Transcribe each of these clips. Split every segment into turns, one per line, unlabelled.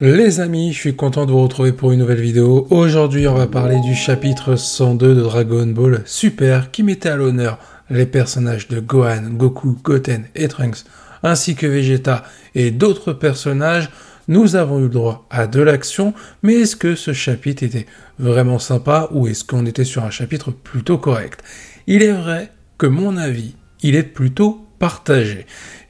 Les amis, je suis content de vous retrouver pour une nouvelle vidéo. Aujourd'hui, on va parler du chapitre 102 de Dragon Ball Super qui mettait à l'honneur les personnages de Gohan, Goku, Goten et Trunks, ainsi que Vegeta et d'autres personnages. Nous avons eu le droit à de l'action, mais est-ce que ce chapitre était vraiment sympa ou est-ce qu'on était sur un chapitre plutôt correct Il est vrai que mon avis, il est plutôt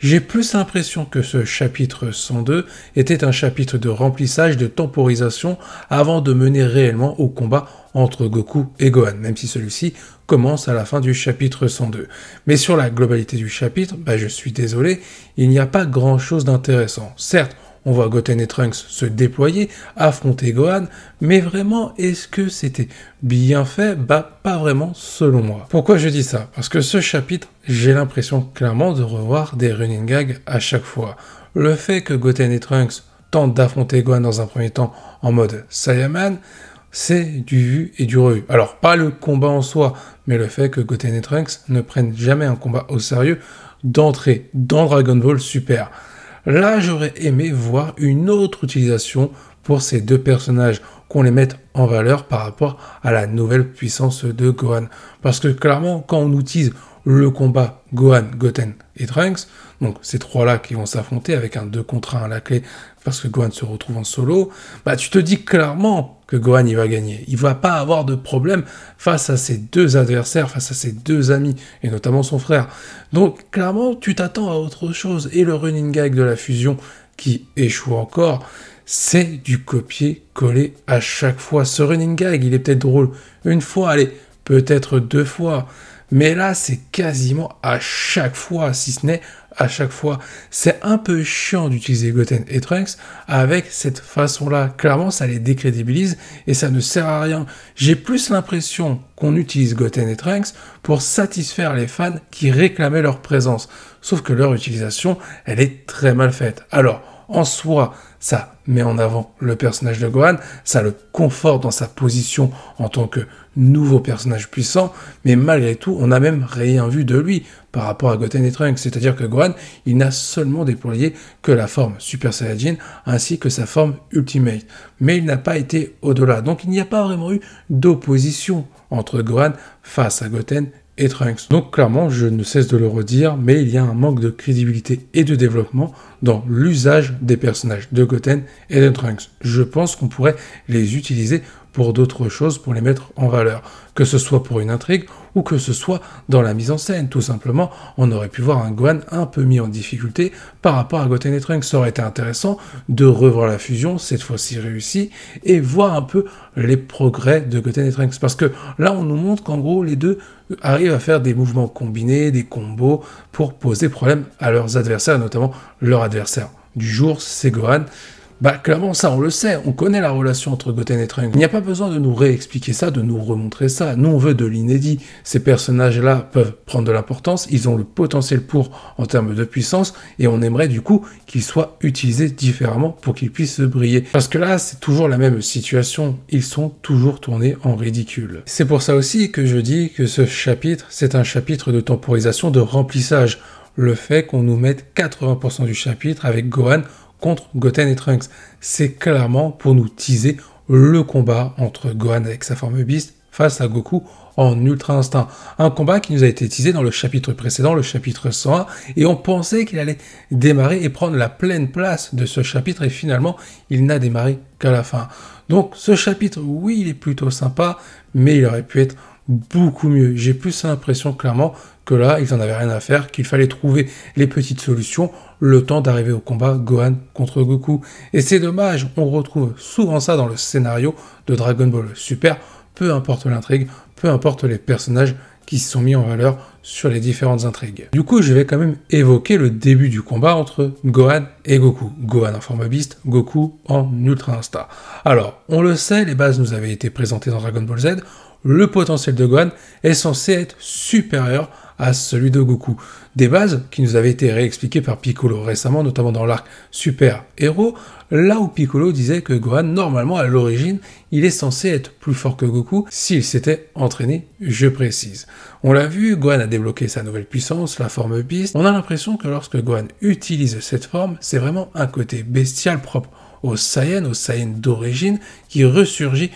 j'ai plus l'impression que ce chapitre 102 était un chapitre de remplissage, de temporisation, avant de mener réellement au combat entre Goku et Gohan, même si celui-ci commence à la fin du chapitre 102. Mais sur la globalité du chapitre, bah je suis désolé, il n'y a pas grand-chose d'intéressant. Certes, on voit Goten et Trunks se déployer, affronter Gohan, mais vraiment, est-ce que c'était bien fait Bah, pas vraiment, selon moi. Pourquoi je dis ça Parce que ce chapitre, j'ai l'impression clairement de revoir des running gags à chaque fois. Le fait que Goten et Trunks tentent d'affronter Gohan dans un premier temps en mode Saiyaman, c'est du vu et du revu. Alors, pas le combat en soi, mais le fait que Goten et Trunks ne prennent jamais un combat au sérieux d'entrée dans Dragon Ball Super. Là, j'aurais aimé voir une autre utilisation pour ces deux personnages, qu'on les mette en valeur par rapport à la nouvelle puissance de Gohan. Parce que clairement, quand on utilise le combat Gohan, Goten et Trunks. Donc ces trois-là qui vont s'affronter avec un 2 contre 1 à la clé parce que Gohan se retrouve en solo, bah tu te dis clairement que Gohan il va gagner. Il va pas avoir de problème face à ses deux adversaires, face à ses deux amis et notamment son frère. Donc clairement tu t'attends à autre chose et le running gag de la fusion qui échoue encore, c'est du copier-coller à chaque fois. Ce running gag, il est peut-être drôle une fois, allez, peut-être deux fois. Mais là, c'est quasiment à chaque fois, si ce n'est à chaque fois. C'est un peu chiant d'utiliser Goten et Trunks avec cette façon-là. Clairement, ça les décrédibilise et ça ne sert à rien. J'ai plus l'impression qu'on utilise Goten et Trunks pour satisfaire les fans qui réclamaient leur présence. Sauf que leur utilisation, elle est très mal faite. Alors, en soi, ça met en avant le personnage de Gohan, ça le conforte dans sa position en tant que nouveau personnage puissant, mais malgré tout, on n'a même rien vu de lui par rapport à Goten et Trunks. C'est-à-dire que Gohan, il n'a seulement déployé que la forme Super Saiyajin ainsi que sa forme Ultimate, mais il n'a pas été au-delà. Donc il n'y a pas vraiment eu d'opposition entre Gohan face à Goten et Trunks. Donc clairement, je ne cesse de le redire, mais il y a un manque de crédibilité et de développement dans l'usage des personnages de Goten et de Trunks. Je pense qu'on pourrait les utiliser pour d'autres choses, pour les mettre en valeur, que ce soit pour une intrigue ou que ce soit dans la mise en scène. Tout simplement, on aurait pu voir un Gohan un peu mis en difficulté par rapport à Goten et Trunks. Ça aurait été intéressant de revoir la fusion, cette fois-ci réussie, et voir un peu les progrès de Goten et Trunks. Parce que là, on nous montre qu'en gros, les deux arrivent à faire des mouvements combinés, des combos, pour poser problème à leurs adversaires, notamment leur adversaire du jour, c'est Gohan. Bah clairement ça on le sait, on connaît la relation entre Goten et Trunks. Il n'y a pas besoin de nous réexpliquer ça, de nous remontrer ça. Nous on veut de l'inédit. Ces personnages-là peuvent prendre de l'importance, ils ont le potentiel pour en termes de puissance et on aimerait du coup qu'ils soient utilisés différemment pour qu'ils puissent se briller. Parce que là c'est toujours la même situation, ils sont toujours tournés en ridicule. C'est pour ça aussi que je dis que ce chapitre c'est un chapitre de temporisation, de remplissage. Le fait qu'on nous mette 80% du chapitre avec Gohan contre Goten et Trunks. C'est clairement pour nous teaser le combat entre Gohan avec sa forme Beast face à Goku en Ultra Instinct. Un combat qui nous a été teasé dans le chapitre précédent, le chapitre 101, et on pensait qu'il allait démarrer et prendre la pleine place de ce chapitre, et finalement, il n'a démarré qu'à la fin. Donc ce chapitre, oui, il est plutôt sympa, mais il aurait pu être beaucoup mieux. J'ai plus l'impression clairement que là, ils en avaient rien à faire, qu'il fallait trouver les petites solutions le temps d'arriver au combat Gohan contre Goku. Et c'est dommage, on retrouve souvent ça dans le scénario de Dragon Ball Super, peu importe l'intrigue, peu importe les personnages, qui se sont mis en valeur sur les différentes intrigues. Du coup, je vais quand même évoquer le début du combat entre Gohan et Goku. Gohan en forme Goku en ultra insta. Alors, on le sait, les bases nous avaient été présentées dans Dragon Ball Z. Le potentiel de Gohan est censé être supérieur à celui de Goku. Des bases qui nous avaient été réexpliquées par Piccolo récemment, notamment dans l'arc Super Héros, là où Piccolo disait que Gohan, normalement à l'origine, il est censé être plus fort que Goku s'il s'était entraîné, je précise. On l'a vu, Gohan a débloqué sa nouvelle puissance, la forme Beast. On a l'impression que lorsque Gohan utilise cette forme, c'est vraiment un côté bestial propre au Saiyan, au Saiyan d'origine, qui ressurgit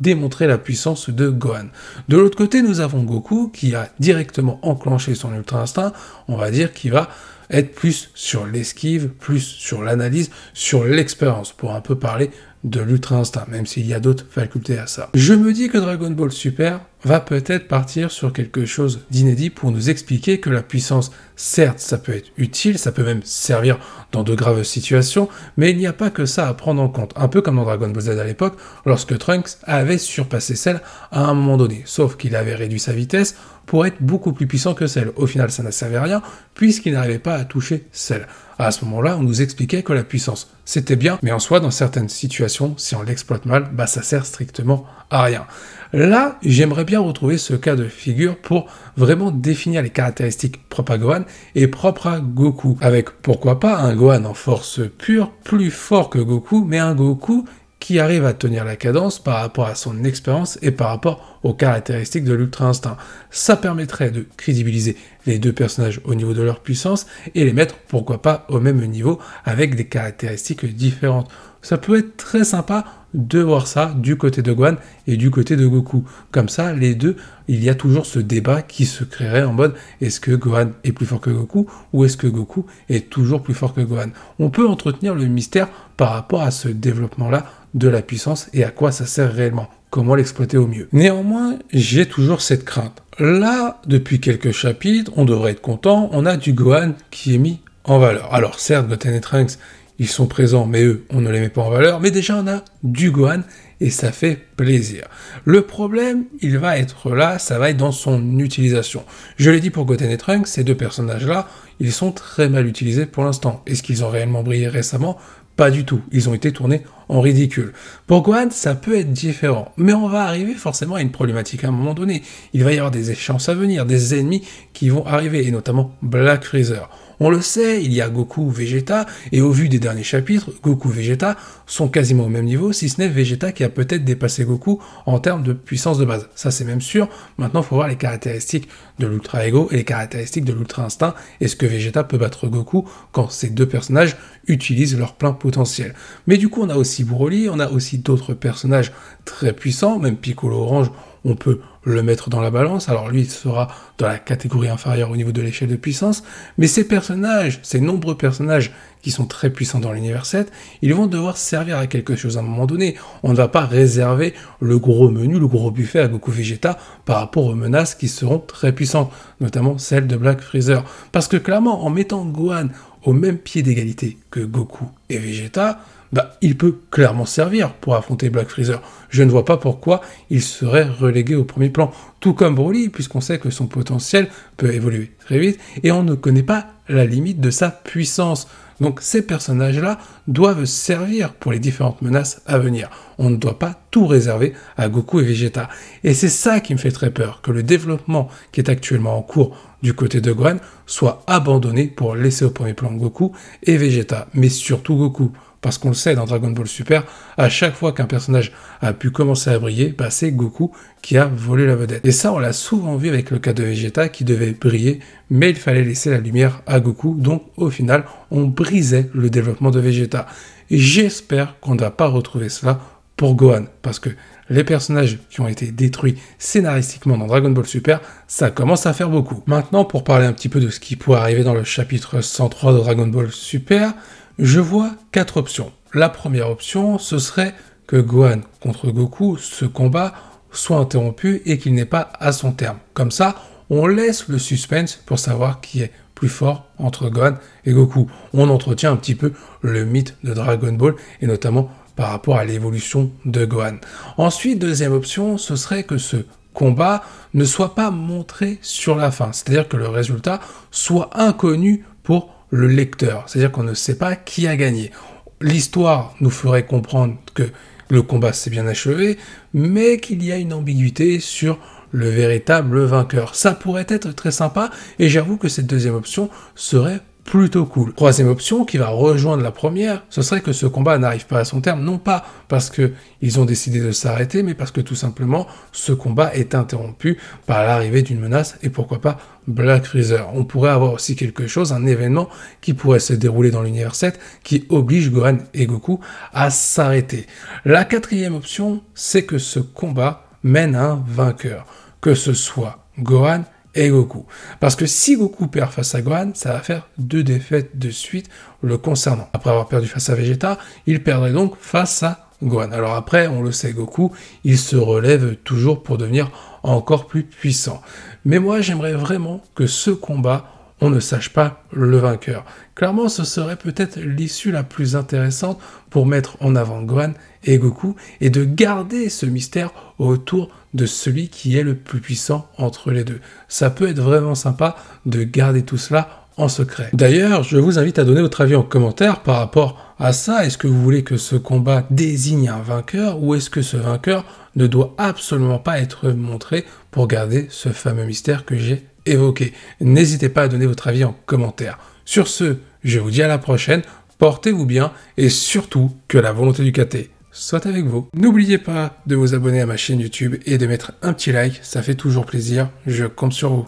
démontrer la puissance de Gohan. De l'autre côté, nous avons Goku qui a directement enclenché son ultra instinct, on va dire qu'il va être plus sur l'esquive, plus sur l'analyse, sur l'expérience, pour un peu parler de l'ultra-instinct, même s'il y a d'autres facultés à ça. Je me dis que Dragon Ball Super va peut-être partir sur quelque chose d'inédit pour nous expliquer que la puissance, certes, ça peut être utile, ça peut même servir dans de graves situations, mais il n'y a pas que ça à prendre en compte. Un peu comme dans Dragon Ball Z à l'époque, lorsque Trunks avait surpassé celle à un moment donné, sauf qu'il avait réduit sa vitesse pour être beaucoup plus puissant que celle. Au final, ça n'a servi à rien, puisqu'il n'arrivait pas à toucher celle à ce moment-là, on nous expliquait que la puissance, c'était bien, mais en soi, dans certaines situations, si on l'exploite mal, bah, ça sert strictement à rien. Là, j'aimerais bien retrouver ce cas de figure pour vraiment définir les caractéristiques propres à Gohan et propres à Goku, avec pourquoi pas un Gohan en force pure plus fort que Goku, mais un Goku qui arrive à tenir la cadence par rapport à son expérience et par rapport aux caractéristiques de l'ultra instinct. Ça permettrait de crédibiliser les deux personnages au niveau de leur puissance et les mettre pourquoi pas au même niveau avec des caractéristiques différentes. Ça peut être très sympa de voir ça du côté de Gohan et du côté de Goku. Comme ça, les deux, il y a toujours ce débat qui se créerait en mode est-ce que Gohan est plus fort que Goku ou est-ce que Goku est toujours plus fort que Gohan On peut entretenir le mystère par rapport à ce développement-là de la puissance et à quoi ça sert réellement, comment l'exploiter au mieux. Néanmoins, j'ai toujours cette crainte. Là, depuis quelques chapitres, on devrait être content, on a du Gohan qui est mis en valeur. Alors certes, Goten et Trunks, ils sont présents, mais eux, on ne les met pas en valeur. Mais déjà, on a du Gohan et ça fait plaisir. Le problème, il va être là, ça va être dans son utilisation. Je l'ai dit pour Goten et Trunks, ces deux personnages-là, ils sont très mal utilisés pour l'instant. Est-ce qu'ils ont réellement brillé récemment Pas du tout. Ils ont été tournés en ridicule. Pour Gohan, ça peut être différent, mais on va arriver forcément à une problématique à un moment donné. Il va y avoir des échéances à venir, des ennemis qui vont arriver, et notamment Black Freezer. On le sait, il y a Goku, Vegeta, et au vu des derniers chapitres, Goku, et Vegeta sont quasiment au même niveau, si ce n'est Vegeta qui a peut-être dépassé Goku en termes de puissance de base. Ça c'est même sûr. Maintenant, il faut voir les caractéristiques de l'Ultra Ego et les caractéristiques de l'Ultra Instinct. Est-ce que Vegeta peut battre Goku quand ces deux personnages utilisent leur plein potentiel Mais du coup, on a aussi Broly, on a aussi d'autres personnages très puissants, même Piccolo Orange on peut le mettre dans la balance. Alors lui, il sera dans la catégorie inférieure au niveau de l'échelle de puissance. Mais ces personnages, ces nombreux personnages qui sont très puissants dans l'univers 7, ils vont devoir servir à quelque chose à un moment donné. On ne va pas réserver le gros menu, le gros buffet à Goku Vegeta par rapport aux menaces qui seront très puissantes, notamment celle de Black Freezer. Parce que clairement, en mettant Gohan au même pied d'égalité que Goku et Vegeta, bah, il peut clairement servir pour affronter Black Freezer. Je ne vois pas pourquoi il serait relégué au premier plan, tout comme Broly, puisqu'on sait que son potentiel peut évoluer très vite, et on ne connaît pas la limite de sa puissance. Donc ces personnages-là doivent servir pour les différentes menaces à venir. On ne doit pas tout réserver à Goku et Vegeta. Et c'est ça qui me fait très peur, que le développement qui est actuellement en cours du côté de Gohan soit abandonné pour laisser au premier plan Goku et Vegeta, mais surtout Goku. Parce qu'on le sait, dans Dragon Ball Super, à chaque fois qu'un personnage a pu commencer à briller, bah, c'est Goku qui a volé la vedette. Et ça, on l'a souvent vu avec le cas de Vegeta qui devait briller, mais il fallait laisser la lumière à Goku. Donc, au final, on brisait le développement de Vegeta. Et j'espère qu'on ne va pas retrouver cela pour Gohan, parce que les personnages qui ont été détruits scénaristiquement dans Dragon Ball Super, ça commence à faire beaucoup. Maintenant, pour parler un petit peu de ce qui pourrait arriver dans le chapitre 103 de Dragon Ball Super, je vois quatre options. La première option, ce serait que Gohan contre Goku, ce combat soit interrompu et qu'il n'est pas à son terme. Comme ça, on laisse le suspense pour savoir qui est plus fort entre Gohan et Goku. On entretient un petit peu le mythe de Dragon Ball et notamment par rapport à l'évolution de Gohan. Ensuite, deuxième option, ce serait que ce combat ne soit pas montré sur la fin, c'est-à-dire que le résultat soit inconnu pour le lecteur. C'est-à-dire qu'on ne sait pas qui a gagné. L'histoire nous ferait comprendre que le combat s'est bien achevé, mais qu'il y a une ambiguïté sur le véritable vainqueur. Ça pourrait être très sympa, et j'avoue que cette deuxième option serait plutôt cool. Troisième option qui va rejoindre la première, ce serait que ce combat n'arrive pas à son terme, non pas parce que ils ont décidé de s'arrêter, mais parce que tout simplement ce combat est interrompu par l'arrivée d'une menace et pourquoi pas Black Freezer. On pourrait avoir aussi quelque chose, un événement qui pourrait se dérouler dans l'univers 7 qui oblige Gohan et Goku à s'arrêter. La quatrième option, c'est que ce combat mène à un vainqueur, que ce soit Gohan et Goku. Parce que si Goku perd face à Gohan, ça va faire deux défaites de suite le concernant. Après avoir perdu face à Vegeta, il perdrait donc face à Gohan. Alors après, on le sait, Goku, il se relève toujours pour devenir encore plus puissant. Mais moi, j'aimerais vraiment que ce combat on ne sache pas le vainqueur. Clairement, ce serait peut-être l'issue la plus intéressante pour mettre en avant Gohan et Goku et de garder ce mystère autour de celui qui est le plus puissant entre les deux. Ça peut être vraiment sympa de garder tout cela en secret. D'ailleurs, je vous invite à donner votre avis en commentaire par rapport à ça. Est-ce que vous voulez que ce combat désigne un vainqueur ou est-ce que ce vainqueur ne doit absolument pas être montré pour garder ce fameux mystère que j'ai évoqué. N'hésitez pas à donner votre avis en commentaire. Sur ce, je vous dis à la prochaine, portez-vous bien et surtout que la volonté du KT soit avec vous. N'oubliez pas de vous abonner à ma chaîne YouTube et de mettre un petit like, ça fait toujours plaisir, je compte sur vous.